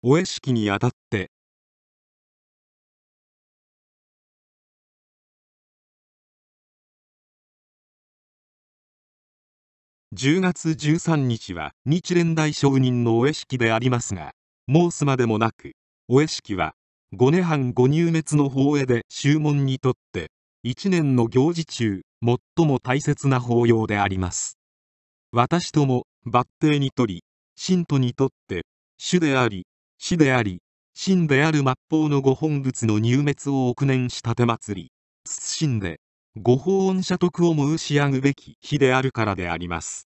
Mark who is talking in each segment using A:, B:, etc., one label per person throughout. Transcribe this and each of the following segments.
A: お会式にあたって10月13日は日蓮大聖人のお会式でありますが申すまでもなくお会式は5年半ご入滅の法会で宗門にとって1年の行事中最も大切な法要であります私とも抜帝にとり信徒にとって主であり死であり、真である末法の御本仏の入滅を億年した手祭り、謹んで、御法恩者徳を申し上ぐべき日であるからであります。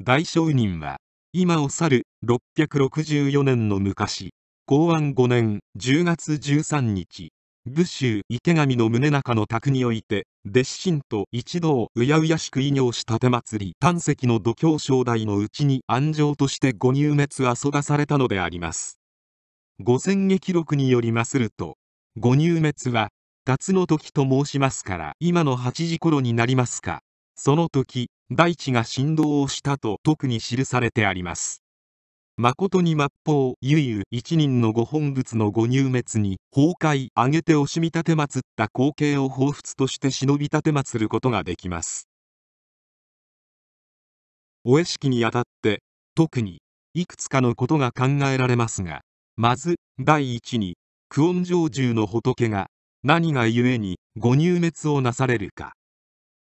A: 大聖人は、今を去る664年の昔、公安5年10月13日、武州池上の宗中の宅において、弟子神と一同うやうやしく異業した手祭り丹石の度胸正代のうちに安城としてご入滅は育されたのであります。五千劇録によりまするとご入滅は辰の時と申しますから今の8時頃になりますかその時大地が振動をしたと特に記されてあります誠に末法ゆゆ一人のご本仏のご入滅に崩壊挙げて惜しみ立てまつった光景を彷彿として忍び立てまつることができますお屋敷にあたって特にいくつかのことが考えられますがまず第一に久遠成就の仏が何が故にご入滅をなされるか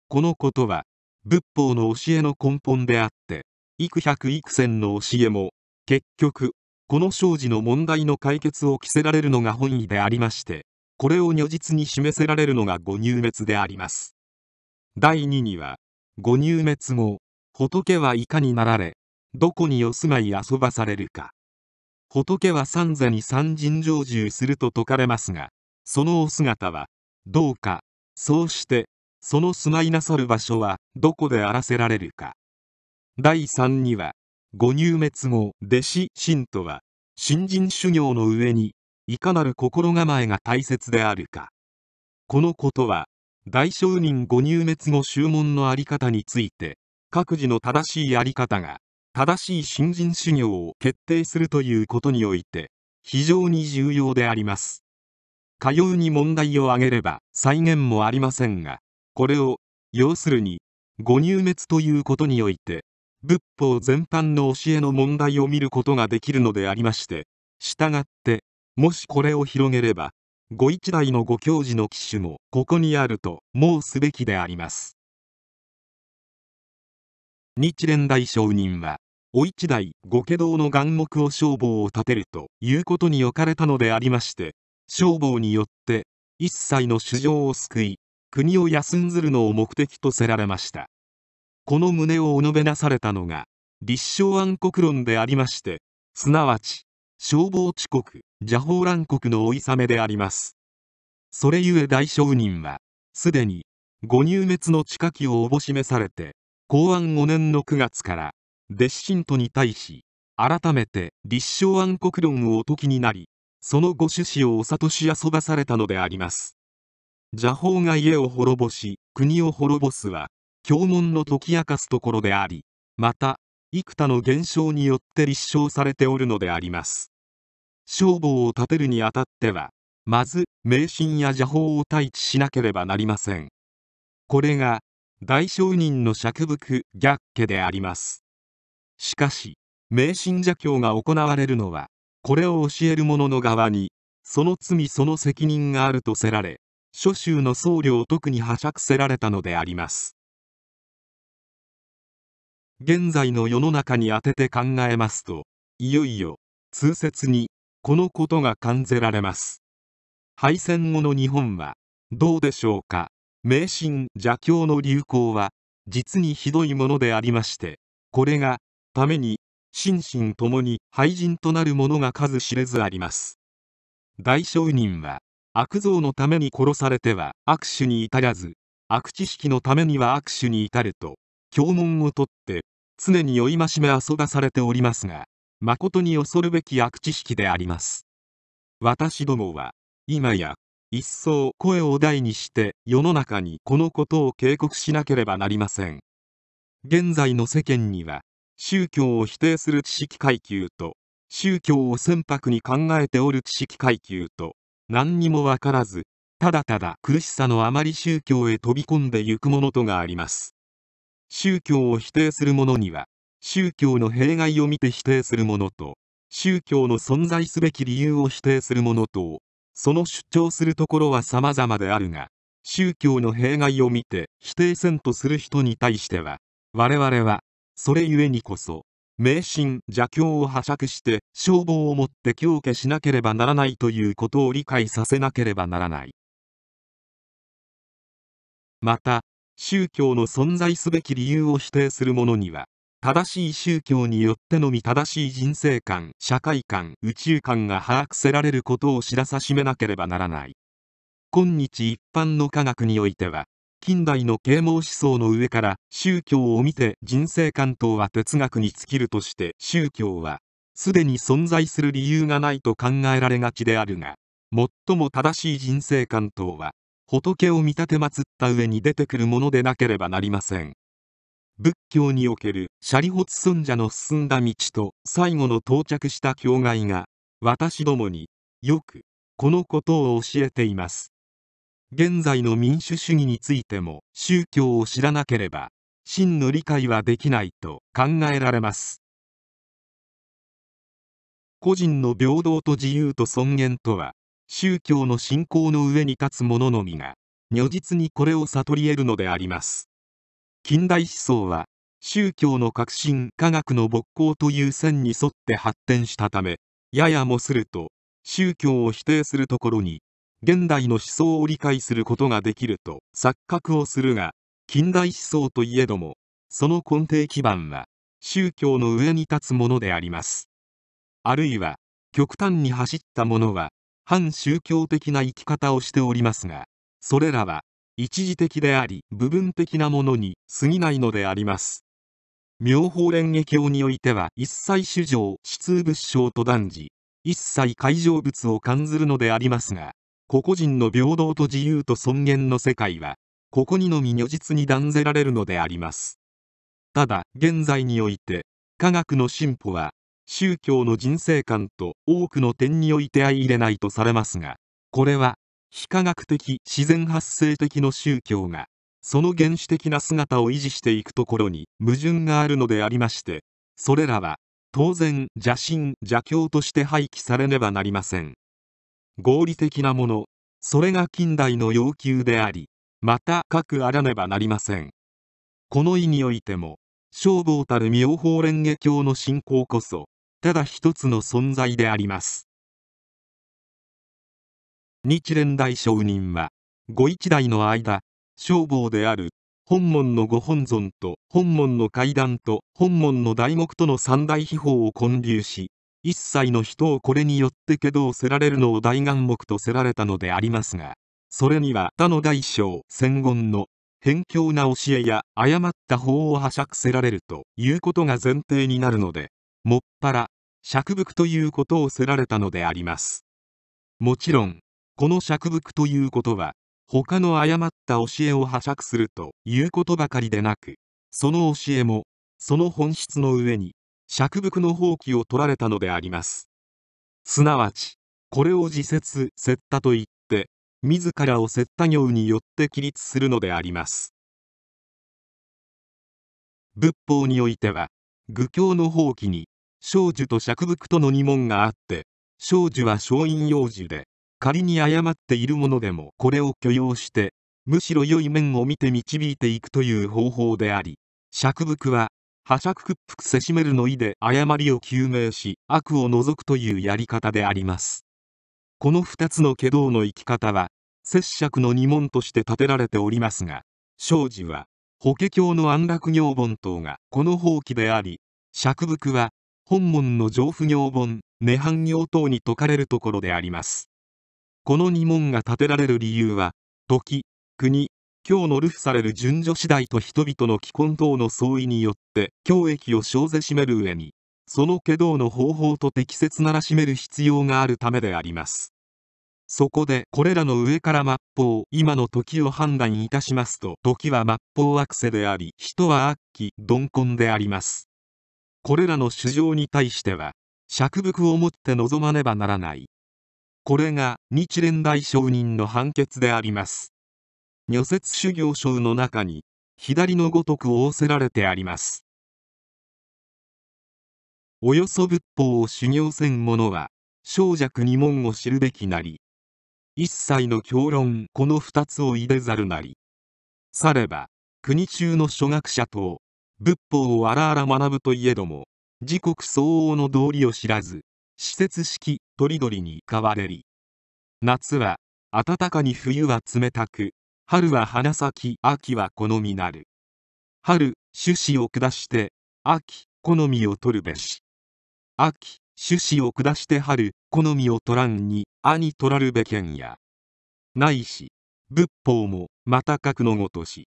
A: このことは仏法の教えの根本であって幾百幾千の教えも結局この生事の問題の解決を着せられるのが本意でありましてこれを如実に示せられるのがご入滅であります第2にはご入滅後仏はいかになられどこにお住まい遊ばされるか仏は三座に三人成就すると説かれますがそのお姿はどうかそうしてその住まいなさる場所はどこであらせられるか第三には五入滅後弟子信とは新人修行の上にいかなる心構えが大切であるかこのことは大商人五入滅後宗門の在り方について各自の正しい在り方が正しい新人修行を決定するということにおいて非常に重要でありますかように問題を挙げれば再現もありませんがこれを要するにご入滅ということにおいて仏法全般の教えの問題を見ることができるのでありまして従ってもしこれを広げればご一代のご教示の機種もここにあると申すべきであります日蓮大聖人はお一代御家道の眼目を消防を立てるということに置かれたのでありまして消防によって一切の衆生を救い国を休んずるのを目的とせられましたこの旨をお述べなされたのが立正暗黒論でありましてすなわち消防遅刻邪法乱国のおいさめでありますそれゆえ大商人はすでにご入滅の地下きをおぼしめされて公安5年の9月から弟子信徒に対し改めて立正暗黒論をお解きになりそのご趣旨をお諭し遊ばされたのであります邪法が家を滅ぼし国を滅ぼすは教文の解き明かすところでありまた幾多の現象によって立証されておるのであります消防を立てるにあたってはまず迷信や邪法を対峙しなければなりませんこれが大商人の釈伏逆家でありますしかし迷信邪教が行われるのはこれを教える者の側にその罪その責任があるとせられ諸州の僧侶を特にはしゃくせられたのであります現在の世の中に当てて考えますといよいよ通説にこのことが感じられます敗戦後の日本はどうでしょうか迷信邪教の流行は実にひどいものでありましてこれがために心身ともに廃人となる者が数知れずあります大商人は悪像のために殺されては握手に至らず悪知識のためには握手に至ると教文をとって常に酔いましめ遊ばされておりますが誠に恐るべき悪知識であります私どもは今や一層声を大にして世の中にこのことを警告しなければなりません現在の世間には宗教を否定する知識階級と宗教を船舶に考えておる知識階級と何にも分からずただただ苦しさのあまり宗教へ飛び込んでいくものとがあります宗教を否定する者には宗教の弊害を見て否定する者と宗教の存在すべき理由を否定する者とその主張するところは様々であるが宗教の弊害を見て否定せんとする人に対しては我々はそれゆえにこそ迷信邪教を破借して消防をもって強化しなければならないということを理解させなければならないまた宗教の存在すべき理由を否定する者には正しい宗教によってのみ正しい人生観社会観宇宙観が把握せられることを知らさしめなければならない今日一般の科学においては近代の啓蒙思想の上から宗教を見て人生観等は哲学に尽きるとして宗教はすでに存在する理由がないと考えられがちであるが最も正しい人生観等は仏を見立て祀った上に出てくるものでなければなりません仏教におけるシャリホツ尊者の進んだ道と最後の到着した境界が私どもによくこのことを教えています現在の民主主義についても宗教を知らなければ真の理解はできないと考えられます個人の平等と自由と尊厳とは宗教の信仰の上に立つ者のみが如実にこれを悟り得るのであります近代思想は宗教の革新科学の勃興という線に沿って発展したためややもすると宗教を否定するところに現代の思想を理解することができると錯覚をするが近代思想といえどもその根底基盤は宗教の上に立つものでありますあるいは極端に走ったものは反宗教的な生き方をしておりますがそれらは一時的であり部分的なものに過ぎないのであります妙法蓮華経においては一切主上思通仏性と断じ一切海上物を感ずるのでありますが個々人の平等と自由と尊厳の世界はここにのみ如実に断ぜられるのでありますただ現在において科学の進歩は宗教の人生観と多くの点において相入れないとされますがこれは非科学的自然発生的の宗教がその原始的な姿を維持していくところに矛盾があるのでありましてそれらは当然邪神邪教として廃棄されねばなりません合理的なものそれが近代の要求でありまたかくあらねばなりませんこの意においても消防たる妙法蓮華経の信仰こそただ一つの存在であります日蓮大聖人はご一代の間消防である本門のご本尊と本門の階段と本門の大木との三大秘宝を建立し一切の人をこれによってけどをせられるのを大眼目とせられたのでありますがそれには他の大小戦言の偏境な教えや誤った法をはしゃくせられるということが前提になるのでもっぱら釈伏ということをせられたのでありますもちろんこの釈伏ということは他の誤った教えをはしゃ借するということばかりでなくその教えもその本質の上に釈伏の放棄を取られたのであります。すなわち、これを自説、接多といって、自らを接多行によって起立するのであります。仏法においては、愚教の放棄に、少女と釈伏との二問があって、少女は小陰幼児で、仮に誤っているものでもこれを許容して、むしろ良い面を見て導いていくという方法であり、釈伏は破釈屈服せしめるの意で誤りを究明し悪を除くというやり方でありますこの2つの華道の生き方は摂釈の二門として建てられておりますが庄司は法華経の安楽行本等がこの法規であり釈仏は本門の上不行本涅槃行等に説かれるところでありますこの二門が建てられる理由は時国今日の流布される順序次第と人々の既婚等の相違によって教益を生ぜしめる上にその華道の方法と適切ならしめる必要があるためでありますそこでこれらの上から末法今の時を判断いたしますと時は末法悪世であり人は悪鬼鈍根でありますこれらの主張に対しては釈伏をもって望まねばならないこれが日蓮大聖人の判決であります女説修行書の中に左のごとく仰せられてありますおよそ仏法を修行せん者は正弱二門を知るべきなり一切の教論この二つをいでざるなりされば国中の諸学者と仏法をあらあら学ぶといえども時刻相応の道理を知らず施設式とりどりに変われり夏は暖かに冬は冷たく春は花咲き秋は好みなる春種子を下して秋好みを取るべし秋種子を下して春好みを取らんに兄取らるべけんやないし仏法もまた核のごとし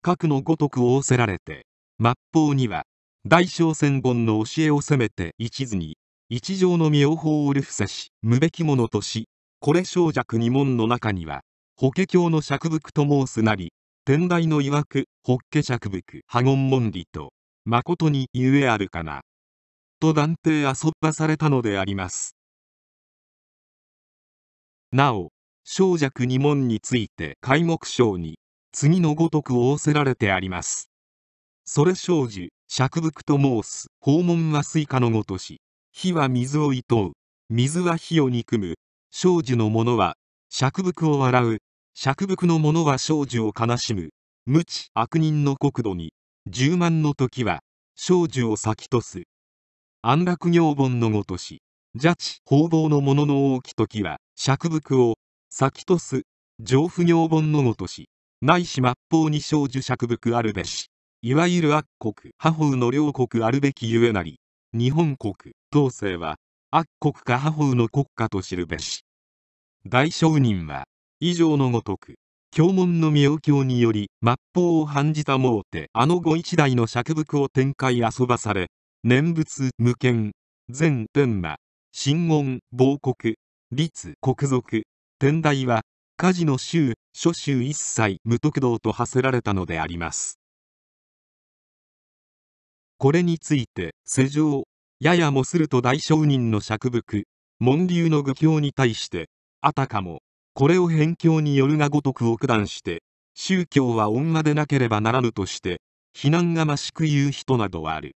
A: 核のごとく仰せられて末法には大小千本の教えを責めて一途に一条の妙法をるふせし無べきものとしこれ小弱二門の中には法華経の釈仏と申すなり天台の曰く法華釈仏波言門理と誠にゆえあるかなと断定遊ばされたのでありますなお正尺二門について開目章に次のごとく仰せられてありますそれ生じ釈仏と申す訪問はスイカのごとし火は水をいとう水は火を憎む生じの者は釈仏を笑う釈伏の者は少女を悲しむ無知悪人の国土に十万の時は少女を先とす安楽行本のごとし邪知方々の者の大き時は釈伏を先とす上不行本のごとしないし末法に少女釈伏あるべしいわゆる悪国破法の両国あるべきゆえなり日本国当世は悪国か破法の国家と知るべし大商人は以上のごとく教門の妙教により末法を判じた盲てあの御一代の釈伏を展開遊ばされ念仏無権全天魔神言亡国律国賊天台は家事の衆諸衆一切無徳道と馳せられたのでありますこれについて世上ややもすると大商人の釈伏門流の愚教に対してあたかもこれを辺境によるがごとくを九段して宗教は女和でなければならぬとして非難がましく言う人などある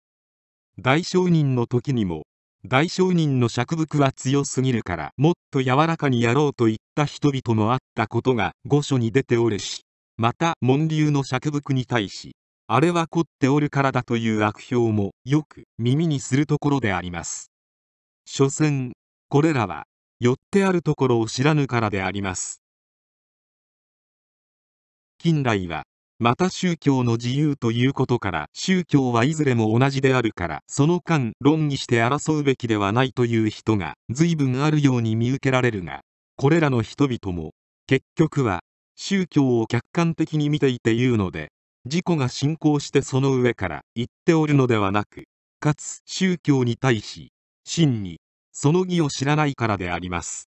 A: 大商人の時にも大商人の尺伏は強すぎるからもっと柔らかにやろうといった人々もあったことが御所に出ておるしまた門流の尺伏に対しあれは凝っておるからだという悪評もよく耳にするところであります所詮これらはよってあるところを知らぬからであります近来はまた宗教の自由ということから宗教はいずれも同じであるからその間論議して争うべきではないという人が随分あるように見受けられるがこれらの人々も結局は宗教を客観的に見ていて言うので自己が信仰してその上から言っておるのではなくかつ宗教に対し真にその義を知らないからであります。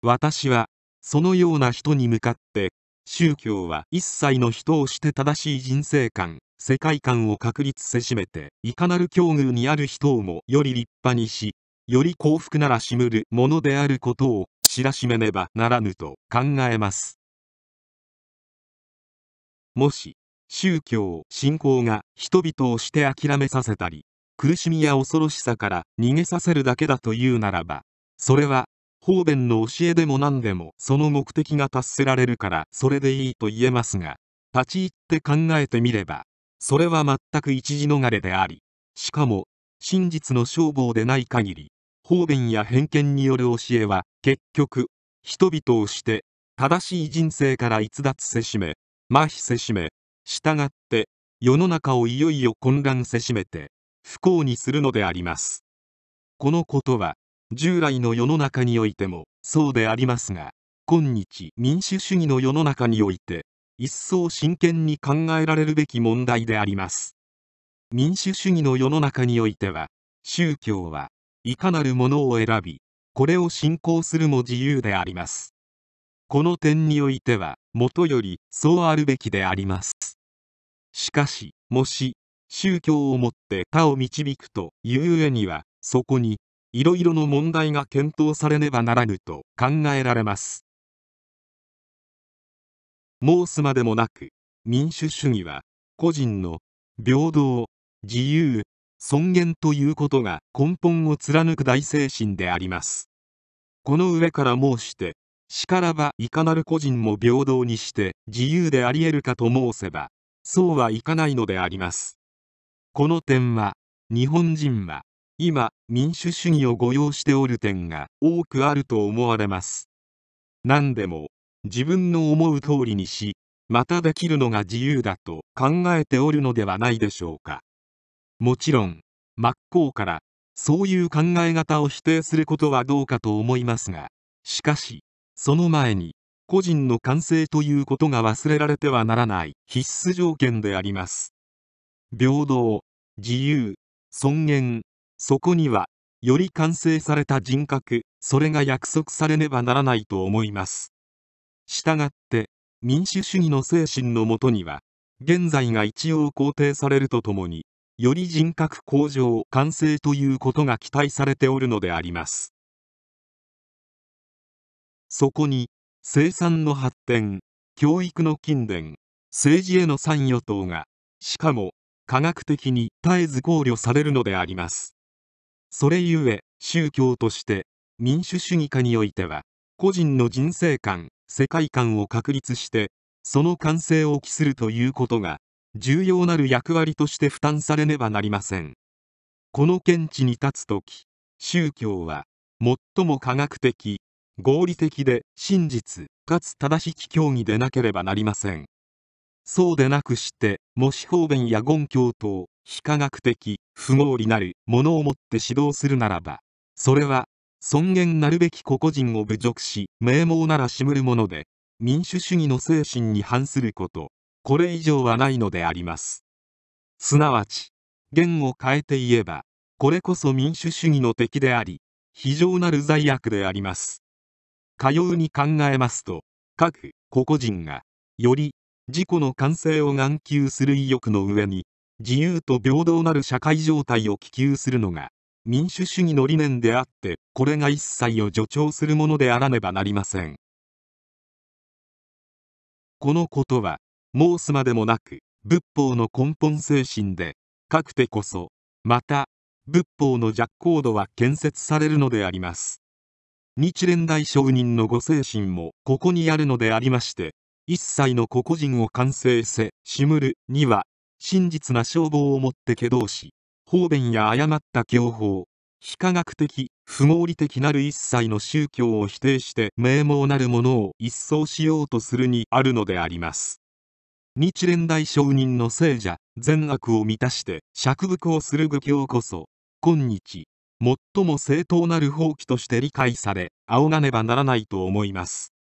A: 私は、そのような人に向かって、宗教は一切の人をして正しい人生観、世界観を確立せしめて、いかなる境遇にある人をもより立派にし、より幸福ならしむるものであることを知らしめねばならぬと考えます。もし、宗教、信仰が人々をして諦めさせたり、苦しみや恐ろしさから逃げさせるだけだというならばそれは方便の教えでも何でもその目的が達せられるからそれでいいと言えますが立ち入って考えてみればそれは全く一時逃れでありしかも真実の消防でない限り方便や偏見による教えは結局人々をして正しい人生から逸脱せしめ麻痺せしめ従って世の中をいよいよ混乱せしめて不幸にするのでありますこのことは従来の世の中においてもそうでありますが今日民主主義の世の中において一層真剣に考えられるべき問題であります民主主義の世の中においては宗教はいかなるものを選びこれを信仰するも自由でありますこの点においてはもとよりそうあるべきでありますしかしもし宗教をもって他を導くという上にはそこにいろいろの問題が検討されねばならぬと考えられます申すまでもなく民主主義は個人の平等自由尊厳ということが根本を貫く大精神でありますこの上から申してしからばいかなる個人も平等にして自由であり得るかと申せばそうはいかないのでありますこの点は日本人は今民主主義を誤用しておる点が多くあると思われます何でも自分の思う通りにしまたできるのが自由だと考えておるのではないでしょうかもちろん真っ向からそういう考え方を否定することはどうかと思いますがしかしその前に個人の完成ということが忘れられてはならない必須条件であります平等自由尊厳そこにはより完成された人格それが約束されねばならないと思いますしたがって民主主義の精神のもとには現在が一応肯定されるとともにより人格向上完成ということが期待されておるのでありますそこに生産の発展教育の近伝政治への参与等がしかも科学的に絶えず考慮されるのでありますそれゆえ宗教として民主主義下においては個人の人生観世界観を確立してその完成を期するということが重要なる役割として負担されねばなりませんこの見地に立つ時宗教は最も科学的合理的で真実かつ正しき教義でなければなりませんそうでなくしてもし方便や言教等非科学的不合理なるものをもって指導するならばそれは尊厳なるべき個々人を侮辱し名門ならしむるもので民主主義の精神に反することこれ以上はないのでありますすなわち言を変えて言えばこれこそ民主主義の敵であり非常なる罪悪でありますかように考えますと各個々人がより自己の完成を眼球する意欲の上に自由と平等なる社会状態を希求するのが民主主義の理念であってこれが一切を助長するものであらねばなりませんこのことは申すまでもなく仏法の根本精神でかくてこそまた仏法の弱高度は建設されるのであります日蓮大聖人のご精神もここにあるのでありまして一切の個々人を完成せしむるには真実な称号をもって挙動し方便や誤った教法非科学的不合理的なる一切の宗教を否定して名望なるものを一掃しようとするにあるのであります日蓮大聖人の聖者善悪を満たして釈伏をする愚教こそ今日最も正当なる法規として理解され仰がねばならないと思います